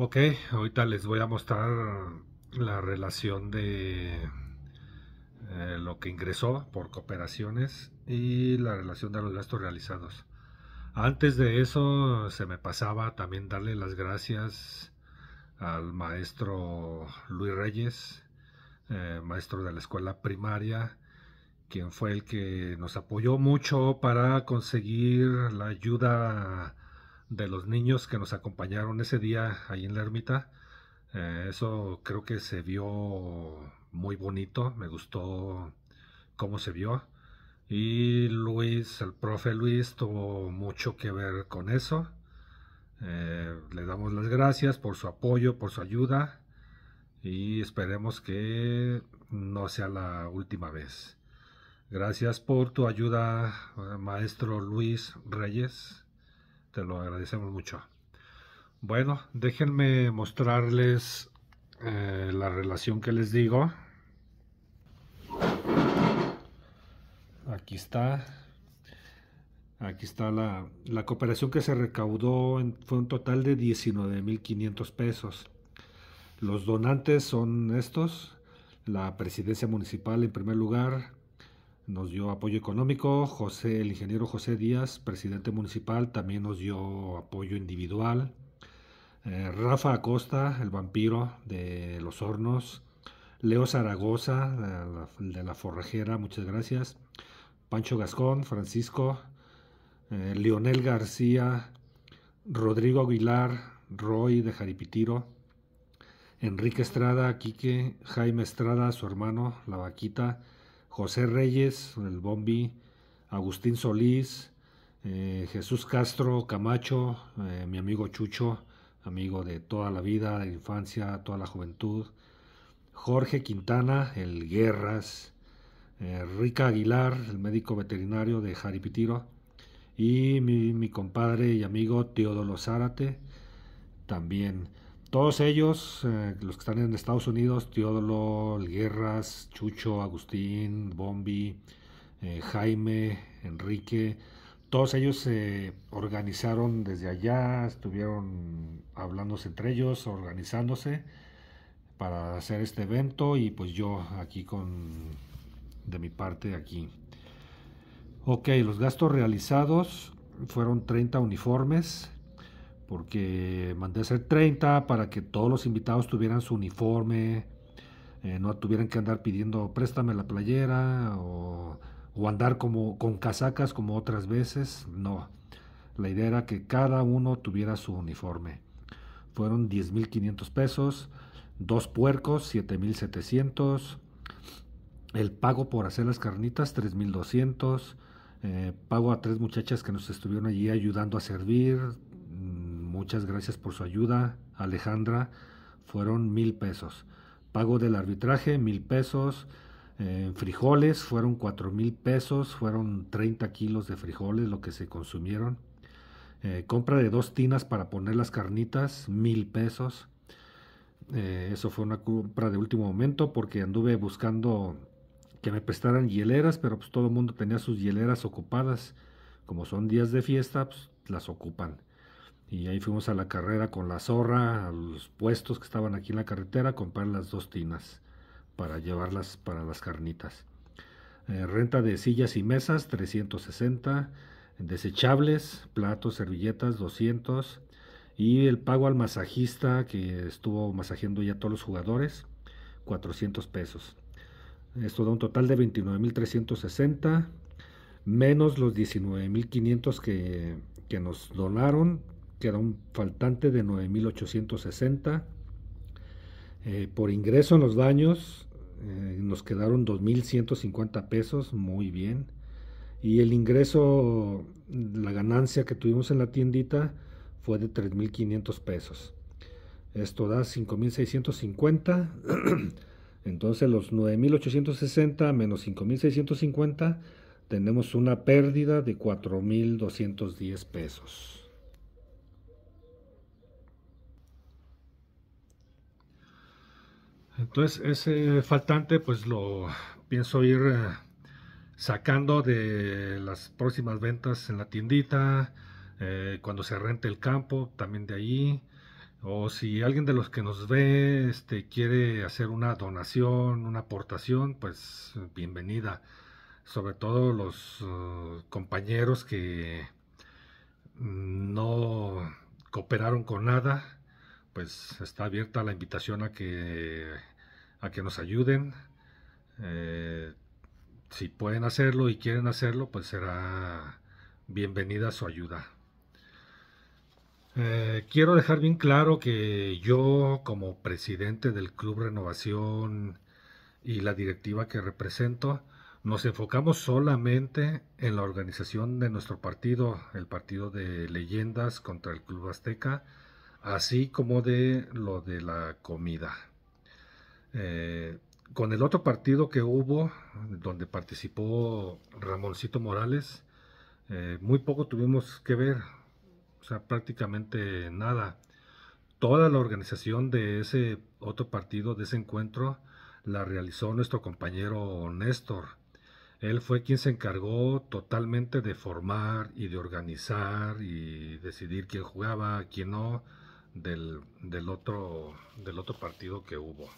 Ok, ahorita les voy a mostrar la relación de eh, lo que ingresó por cooperaciones y la relación de los gastos realizados. Antes de eso se me pasaba también darle las gracias al maestro Luis Reyes, eh, maestro de la escuela primaria, quien fue el que nos apoyó mucho para conseguir la ayuda de los niños que nos acompañaron ese día ahí en la ermita. Eh, eso creo que se vio muy bonito, me gustó cómo se vio. Y Luis, el profe Luis, tuvo mucho que ver con eso. Eh, le damos las gracias por su apoyo, por su ayuda y esperemos que no sea la última vez. Gracias por tu ayuda, eh, maestro Luis Reyes. Te lo agradecemos mucho. Bueno, déjenme mostrarles eh, la relación que les digo. Aquí está. Aquí está la, la cooperación que se recaudó. En, fue un total de 19.500 pesos. Los donantes son estos. La presidencia municipal en primer lugar nos dio apoyo económico, José, el ingeniero José Díaz, presidente municipal, también nos dio apoyo individual, eh, Rafa Acosta, el vampiro de Los Hornos, Leo Zaragoza, de la, Forrajera, muchas gracias, Pancho Gascón, Francisco, eh, Leonel García, Rodrigo Aguilar, Roy de Jaripitiro, Enrique Estrada, Quique, Jaime Estrada, su hermano, La Vaquita, José Reyes, el Bombi, Agustín Solís, eh, Jesús Castro Camacho, eh, mi amigo Chucho, amigo de toda la vida, de infancia, toda la juventud, Jorge Quintana, el Guerras, eh, Rica Aguilar, el médico veterinario de Jaripitiro, y mi, mi compadre y amigo Teodoro Zárate, también. Todos ellos, eh, los que están en Estados Unidos, Teodolo, Guerras, Chucho, Agustín, Bombi, eh, Jaime, Enrique, todos ellos se organizaron desde allá, estuvieron hablándose entre ellos, organizándose para hacer este evento y pues yo aquí con de mi parte aquí. Ok, los gastos realizados fueron 30 uniformes, porque mandé a hacer 30 para que todos los invitados tuvieran su uniforme, eh, no tuvieran que andar pidiendo préstame la playera o, andar como con casacas como otras veces. No, la idea era que cada uno tuviera su uniforme. Fueron 10.500 pesos, dos puercos 7.700, el pago por hacer las carnitas 3.200. Eh, pago a tres muchachas que nos estuvieron allí ayudando a servir, Muchas gracias por su ayuda, Alejandra. Fueron mil pesos. Pago del arbitraje, mil pesos. Eh, frijoles fueron cuatro mil pesos. Fueron 30 kilos de frijoles lo que se consumieron. Eh, compra de dos tinas para poner las carnitas, mil pesos. Eh, eso fue una compra de último momento porque anduve buscando que me prestaran hieleras, pero pues, todo el mundo tenía sus hieleras ocupadas. Como son días de fiesta, pues las ocupan. Y ahí fuimos a la carrera con la zorra, a los puestos que estaban aquí en la carretera, a comprar las dos tinas para llevarlas para las carnitas. Eh, renta de sillas y mesas, 360. Desechables, platos, servilletas, 200. Y el pago al masajista que estuvo masajeando ya a todos los jugadores, 400 pesos. Esto da un total de 29.360, menos los 19.500 que, que nos donaron, era un faltante de 9.860. Eh, por ingreso en los daños, eh, nos quedaron 2.150 pesos, muy bien. Y el ingreso, la ganancia que tuvimos en la tiendita fue de 3.500 pesos. Esto da 5.650. Entonces los 9.860 menos 5.650 tenemos una pérdida de 4.210 pesos. Entonces ese faltante pues lo pienso ir eh, sacando de las próximas ventas en la tiendita, eh, cuando se rente el campo también de ahí. O si alguien de los que nos ve este, quiere hacer una donación, una aportación, pues bienvenida. Sobre todo los eh, compañeros que no cooperaron con nada, pues está abierta la invitación a que, a que nos ayuden. Eh, si pueden hacerlo y quieren hacerlo, pues será bienvenida su ayuda. Eh, quiero dejar bien claro que yo como presidente del Club Renovación y la directiva que represento, nos enfocamos solamente en la organización de nuestro partido, el partido de leyendas contra el Club Azteca, así como de lo de la comida. Eh, con el otro partido que hubo, donde participó Ramoncito Morales, eh, muy poco tuvimos que ver, o sea, prácticamente nada. Toda la organización de ese otro partido, de ese encuentro, la realizó nuestro compañero Néstor. Él fue quien se encargó totalmente de formar y de organizar y decidir quién jugaba, quién no del, otro, del otro partido que hubo,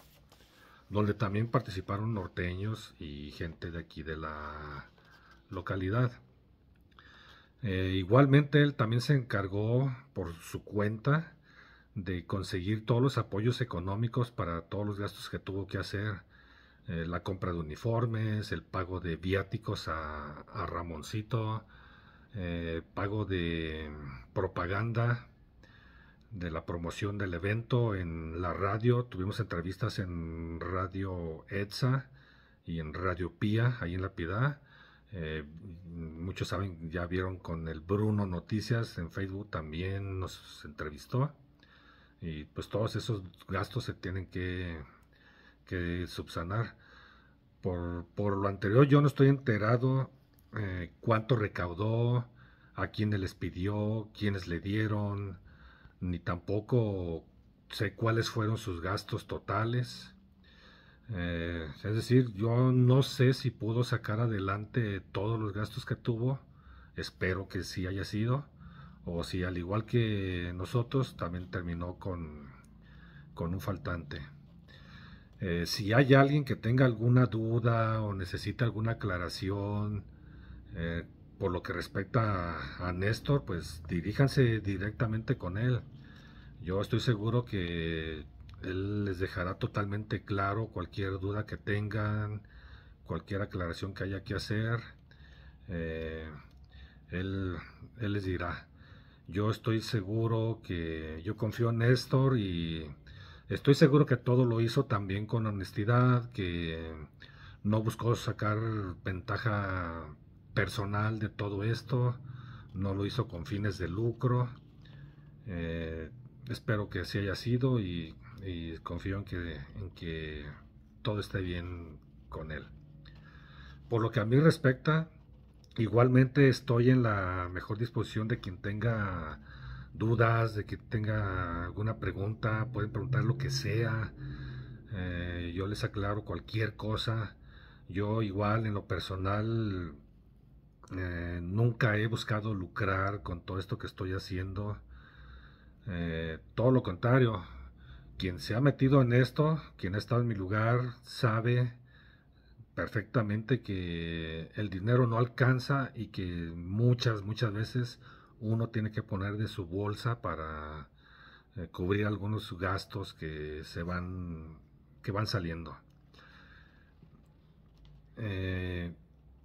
donde también participaron norteños y gente de aquí de la localidad. Eh, igualmente él también se encargó por su cuenta de conseguir todos los apoyos económicos para todos los gastos que tuvo que hacer, eh, la compra de uniformes, el pago de viáticos a, Ramoncito, eh, pago de propaganda de la promoción del evento en la radio. Tuvimos entrevistas en Radio ETSA y en Radio Pía, ahí en La Piedad. Eh, muchos saben, ya vieron con el Bruno Noticias en Facebook también nos entrevistó. Y pues todos esos gastos se tienen que, subsanar. Por, lo anterior yo no estoy enterado eh, cuánto recaudó, a quién les pidió, quiénes le dieron, ni tampoco sé cuáles fueron sus gastos totales. Eh, es decir, yo no sé si pudo sacar adelante todos los gastos que tuvo. Espero que sí haya sido. O si al igual que nosotros también terminó con, con un faltante. Eh, si hay alguien que tenga alguna duda o necesita alguna aclaración eh, por lo que respecta a Néstor, pues diríjanse directamente con él. Yo estoy seguro que él les dejará totalmente claro cualquier duda que tengan, cualquier aclaración que haya que hacer. Eh, él, les dirá. Yo estoy seguro que yo confío en Néstor y estoy seguro que todo lo hizo también con honestidad, que no buscó sacar ventaja personal de todo esto, no lo hizo con fines de lucro. Eh, espero que así haya sido y, confío en que, en que todo esté bien con él. Por lo que a mí respecta, igualmente estoy en la mejor disposición de quien tenga dudas, de que tenga alguna pregunta, pueden preguntar lo que sea. Eh, yo les aclaro cualquier cosa. Yo igual en lo personal eh, nunca he buscado lucrar con todo esto que estoy haciendo. Eh, todo lo contrario, quien se ha metido en esto, quien ha estado en mi lugar, sabe perfectamente que el dinero no alcanza y que muchas, muchas veces uno tiene que poner de su bolsa para eh, cubrir algunos gastos que se van, que van saliendo. Eh,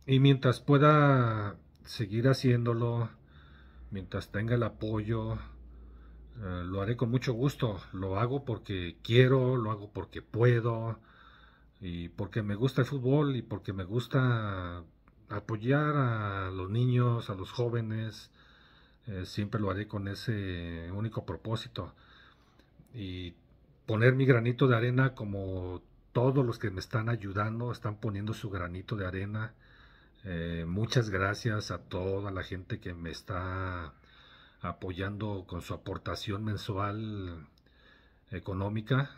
y mientras pueda seguir haciéndolo, mientras tenga el apoyo, eh, lo haré con mucho gusto. Lo hago porque quiero, lo hago porque puedo, y porque me gusta el fútbol y porque me gusta apoyar a los niños, a los jóvenes. Eh, siempre lo haré con ese único propósito. Y poner mi granito de arena como todos los que me están ayudando están poniendo su granito de arena. Eh, muchas gracias a toda la gente que me está apoyando con su aportación mensual económica.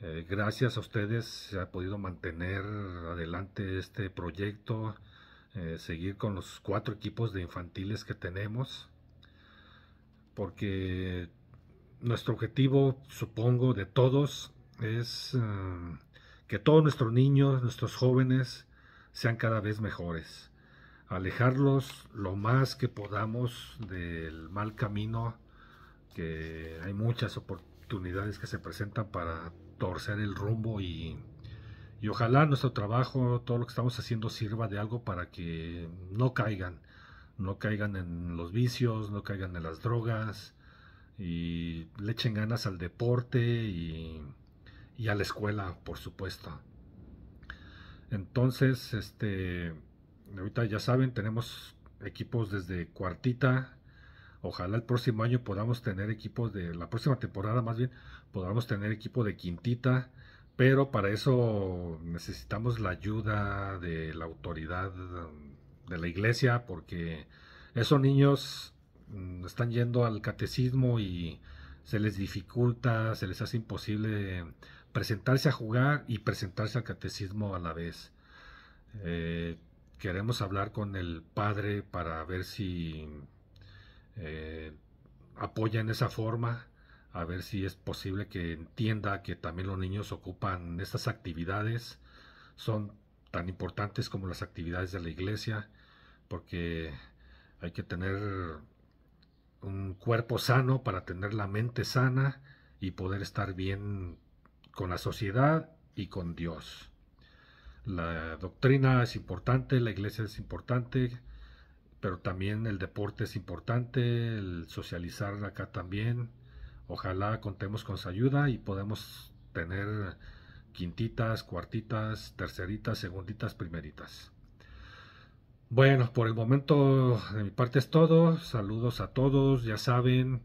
Eh, gracias a ustedes se ha podido mantener adelante este proyecto, eh, seguir con los cuatro equipos de infantiles que tenemos, porque nuestro objetivo, supongo, de todos es eh, que todos nuestros niños, nuestros jóvenes, sean cada vez mejores alejarlos lo más que podamos del mal camino, que hay muchas oportunidades que se presentan para torcer el rumbo y, y ojalá nuestro trabajo, todo lo que estamos haciendo sirva de algo para que no caigan, no caigan en los vicios, no caigan en las drogas y le echen ganas al deporte y, y a la escuela, por supuesto. Entonces, este ahorita ya saben, tenemos equipos desde cuartita. Ojalá el próximo año podamos tener equipos de la próxima temporada, más bien, podamos tener equipo de quintita. Pero para eso necesitamos la ayuda de la autoridad de la iglesia, porque esos niños mm, están yendo al catecismo y se les dificulta, se les hace imposible presentarse a jugar y presentarse al catecismo a la vez. Eh, queremos hablar con el padre para ver si eh, apoya en esa forma, a ver si es posible que entienda que también los niños ocupan estas actividades, son tan importantes como las actividades de la iglesia, porque hay que tener un cuerpo sano para tener la mente sana y poder estar bien con la sociedad y con Dios la doctrina es importante, la iglesia es importante, pero también el deporte es importante, el socializar acá también. Ojalá contemos con su ayuda y podamos tener quintitas, cuartitas, terceritas, segunditas, primeritas. Bueno, por el momento de mi parte es todo. Saludos a todos, ya saben,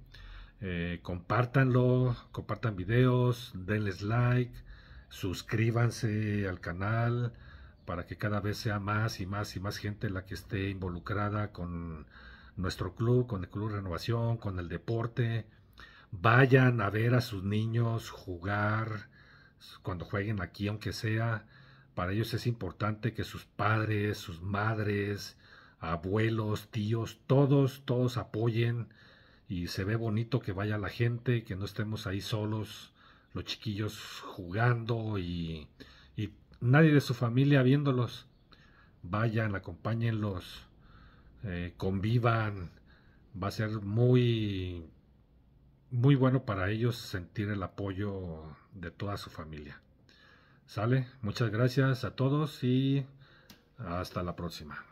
eh, compártanlo, compartan videos, denles like suscríbanse al canal para que cada vez sea más y más y más gente la que esté involucrada con nuestro club, con el Club Renovación, con el deporte. Vayan a ver a sus niños jugar cuando jueguen aquí, aunque sea. Para ellos es importante que sus padres, sus madres, abuelos, tíos, todos, todos apoyen y se ve bonito que vaya la gente, que no estemos ahí solos los chiquillos jugando y, nadie de su familia viéndolos. Vayan, acompáñenlos, eh, convivan. Va a ser muy, muy bueno para ellos sentir el apoyo de toda su familia. Sale, muchas gracias a todos y hasta la próxima.